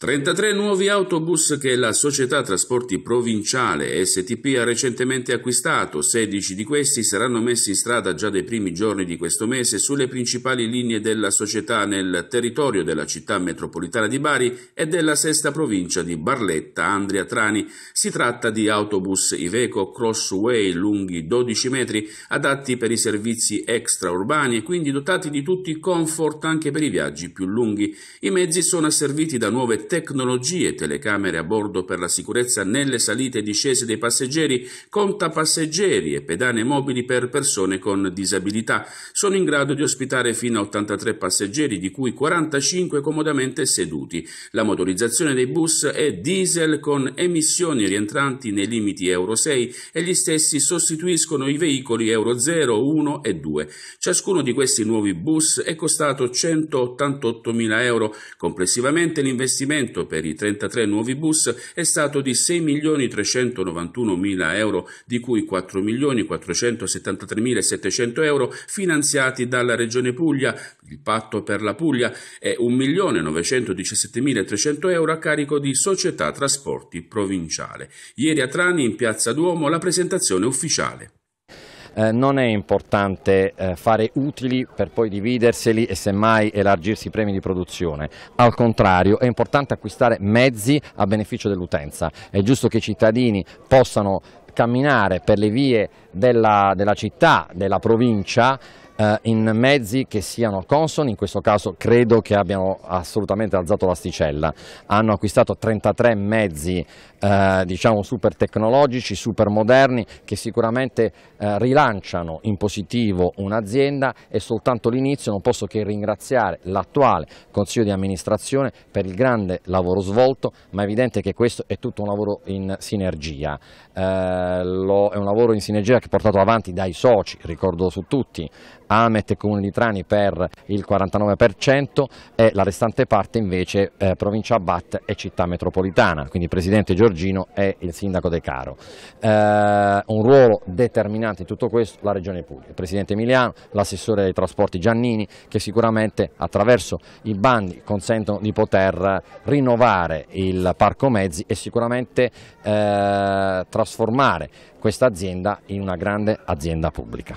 33 nuovi autobus che la società trasporti provinciale STP ha recentemente acquistato, 16 di questi saranno messi in strada già dai primi giorni di questo mese sulle principali linee della società nel territorio della città metropolitana di Bari e della sesta provincia di Barletta, Andria Trani. Si tratta di autobus Iveco Crossway lunghi 12 metri, adatti per i servizi extraurbani e quindi dotati di tutti i comfort anche per i viaggi più lunghi. I mezzi sono asserviti da nuove tecnologie, telecamere a bordo per la sicurezza nelle salite e discese dei passeggeri, conta passeggeri e pedane mobili per persone con disabilità. Sono in grado di ospitare fino a 83 passeggeri, di cui 45 comodamente seduti. La motorizzazione dei bus è diesel con emissioni rientranti nei limiti Euro 6 e gli stessi sostituiscono i veicoli Euro 0, 1 e 2. Ciascuno di questi nuovi bus è costato 188.000 euro. Complessivamente l'investimento finanziamento per i 33 nuovi bus è stato di 6.391.000 euro, di cui 4.473.700 euro finanziati dalla Regione Puglia, il Patto per la Puglia, e 1.917.300 euro a carico di Società Trasporti Provinciale. Ieri a Trani, in Piazza Duomo, la presentazione ufficiale. Eh, non è importante eh, fare utili per poi dividerseli e semmai elargirsi i premi di produzione, al contrario è importante acquistare mezzi a beneficio dell'utenza, è giusto che i cittadini possano camminare per le vie della, della città, della provincia eh, in mezzi che siano consoni, in questo caso credo che abbiano assolutamente alzato l'asticella, hanno acquistato 33 mezzi eh, diciamo super tecnologici, super moderni che sicuramente eh, rilanciano in positivo un'azienda e soltanto l'inizio non posso che ringraziare l'attuale Consiglio di amministrazione per il grande lavoro svolto, ma è evidente che questo è tutto un lavoro in sinergia, eh, lo, è un lavoro in sinergia che è portato avanti dai soci, ricordo su tutti, Amet e Comune di Trani per il 49% e la restante parte invece eh, provincia Bat e città metropolitana, quindi il Presidente Giorgino e il Sindaco De Caro. Eh, un ruolo determinante in tutto questo la Regione Puglia, il Presidente Emiliano, l'assessore dei trasporti Giannini che sicuramente attraverso i bandi consentono di poter rinnovare il parco mezzi e sicuramente eh, trasformare questa azienda in una grande azienda pubblica.